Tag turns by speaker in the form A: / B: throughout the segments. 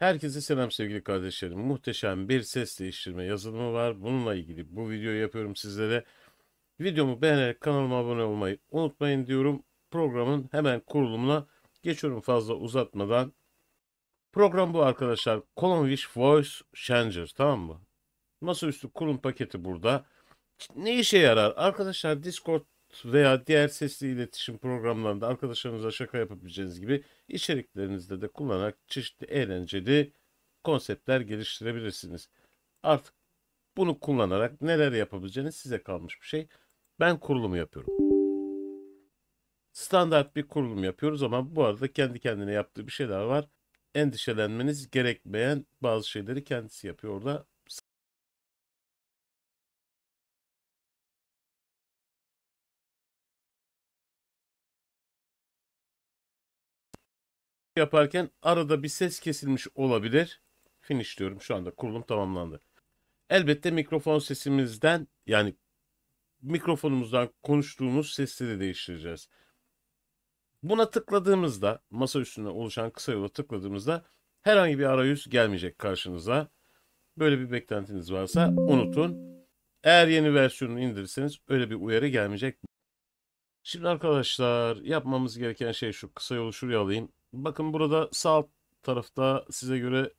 A: Herkese selam sevgili kardeşlerim. Muhteşem bir ses değiştirme yazılımı var. Bununla ilgili bu videoyu yapıyorum sizlere. Videomu beğenerek kanalıma abone olmayı unutmayın diyorum. Programın hemen kurulumuna geçiyorum fazla uzatmadan. Program bu arkadaşlar. Colonwish Voice Changer tamam mı? Masaüstü kurulum paketi burada. Ne işe yarar? Arkadaşlar Discord veya diğer sesli iletişim programlarında arkadaşlarınıza şaka yapabileceğiniz gibi içeriklerinizde de kullanarak çeşitli eğlenceli konseptler geliştirebilirsiniz. Artık bunu kullanarak neler yapabileceğiniz size kalmış bir şey. Ben kurulumu yapıyorum. Standart bir kurulum yapıyoruz ama bu arada kendi kendine yaptığı bir şeyler var. Endişelenmeniz gerekmeyen bazı şeyleri kendisi yapıyor. Orada yaparken arada bir ses kesilmiş olabilir. Finish diyorum şu anda kurulum tamamlandı. Elbette mikrofon sesimizden yani mikrofonumuzdan konuştuğumuz sesi de değiştireceğiz. Buna tıkladığımızda masa üstüne oluşan kısa yola tıkladığımızda herhangi bir arayüz gelmeyecek karşınıza. Böyle bir beklentiniz varsa unutun. Eğer yeni versiyonunu indirirseniz öyle bir uyarı gelmeyecek. Şimdi arkadaşlar yapmamız gereken şey şu kısa yolu şuraya alayım. Bakın burada sağ tarafta size göre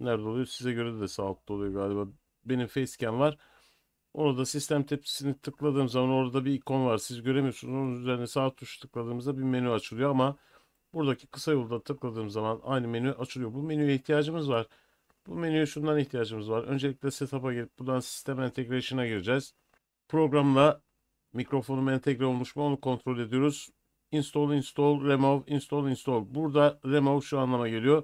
A: nerede oluyor? Size göre de sağ altta oluyor galiba. Benim facecam var. Orada sistem tepsisini tıkladığım zaman orada bir ikon var. Siz göremiyorsunuz. Onun üzerine sağ tuş tıkladığımızda bir menü açılıyor ama buradaki kısa yolda tıkladığım zaman aynı menü açılıyor. Bu menüye ihtiyacımız var. Bu menüye şundan ihtiyacımız var. Öncelikle setup'a gelip buradan sistem entegration'a gireceğiz. Programla mikrofonum entegre olmuş mu onu kontrol ediyoruz install install remove install install. Burada remove şu anlama geliyor.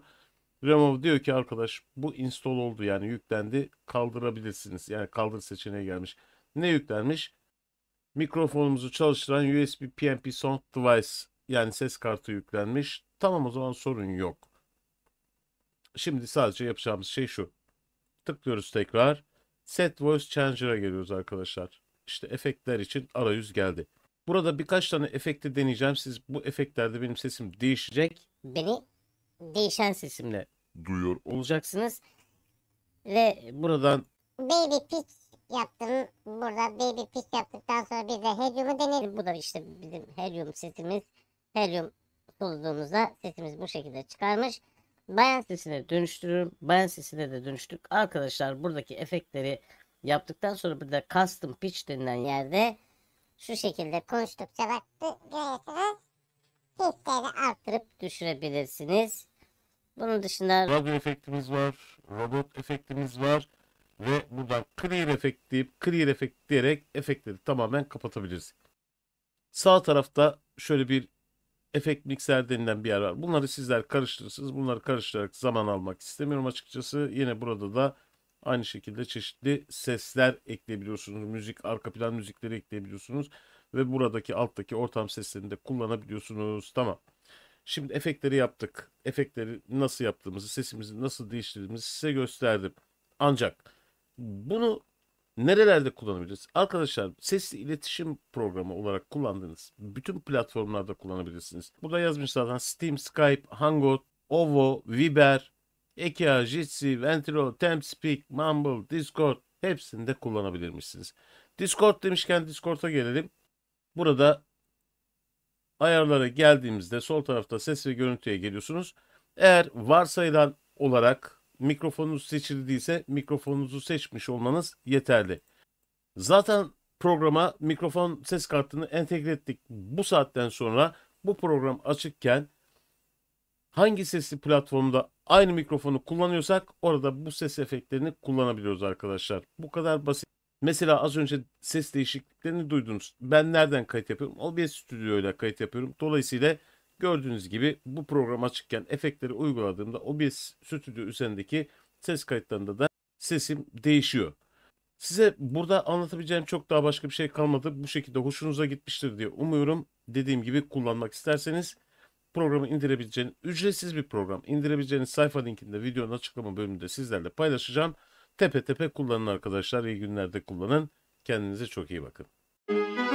A: Remove diyor ki arkadaş bu install oldu yani yüklendi kaldırabilirsiniz. Yani kaldır seçeneği gelmiş. Ne yüklenmiş? Mikrofonumuzu çalıştıran USB PnP Sound Device yani ses kartı yüklenmiş. Tamam o zaman sorun yok. Şimdi sadece yapacağımız şey şu. Tıklıyoruz tekrar. Set Voice Changer'a geliyoruz arkadaşlar. İşte efektler için arayüz geldi. Burada birkaç tane efekti deneyeceğim. Siz bu efektlerde benim sesim değişecek. Beni değişen sesimle duyuyor olacaksınız. Ve buradan baby pitch yaptım. Burada baby pitch yaptıktan sonra biz de helyumu deneyelim. Bu da işte bizim helyum sesimiz. Helyum soluduğumuzda sesimiz bu şekilde çıkarmış. Bayan sesine dönüştürüyorum. Bayan sesine de dönüştük. Arkadaşlar buradaki efektleri yaptıktan sonra burada custom pitch denilen yerde şu şekilde konuştukça bak bu görüyorsunuz hisleri arttırıp düşürebilirsiniz. Bunun dışında radyo efektimiz var, robot efektimiz var ve buradan clear efekt deyip clear efekt diyerek efektleri tamamen kapatabiliriz. Sağ tarafta şöyle bir efekt mikser denilen bir yer var. Bunları sizler karıştırırsınız. Bunları karıştırarak zaman almak istemiyorum açıkçası. Yine burada da Aynı şekilde çeşitli sesler ekleyebiliyorsunuz. Müzik, arka plan müzikleri ekleyebiliyorsunuz. Ve buradaki alttaki ortam seslerini de kullanabiliyorsunuz. Tamam. Şimdi efektleri yaptık. Efektleri nasıl yaptığımızı, sesimizi nasıl değiştirdiğimizi size gösterdim. Ancak bunu nerelerde kullanabiliriz? Arkadaşlar sesli iletişim programı olarak kullandığınız bütün platformlarda kullanabilirsiniz. Burada yazmış zaten Steam, Skype, Hangout, OVO, Viber, Ekia, Jitsi, Ventro, Tempspeak, Mumble, Discord hepsini de kullanabilirmişsiniz. Discord demişken Discord'a gelelim. Burada ayarlara geldiğimizde sol tarafta ses ve görüntüye geliyorsunuz. Eğer varsayılan olarak mikrofonunuz seçildiyse mikrofonunuzu seçmiş olmanız yeterli. Zaten programa mikrofon ses kartını entegre ettik. Bu saatten sonra bu program açıkken hangi sesli platformda aynı mikrofonu kullanıyorsak orada bu ses efektlerini kullanabiliyoruz arkadaşlar. Bu kadar basit. Mesela az önce ses değişikliklerini duydunuz. Ben nereden kayıt yapıyorum? OBS Studio ile kayıt yapıyorum. Dolayısıyla gördüğünüz gibi bu program açıkken efektleri uyguladığımda OBS Studio üzerindeki ses kayıtlarında da sesim değişiyor. Size burada anlatabileceğim çok daha başka bir şey kalmadı. Bu şekilde hoşunuza gitmiştir diye umuyorum. Dediğim gibi kullanmak isterseniz programı indirebileceğiniz, ücretsiz bir program indirebileceğiniz sayfa linkinde videonun açıklama bölümünde sizlerle paylaşacağım. Tepe tepe kullanın arkadaşlar. İyi günlerde kullanın. Kendinize çok iyi bakın.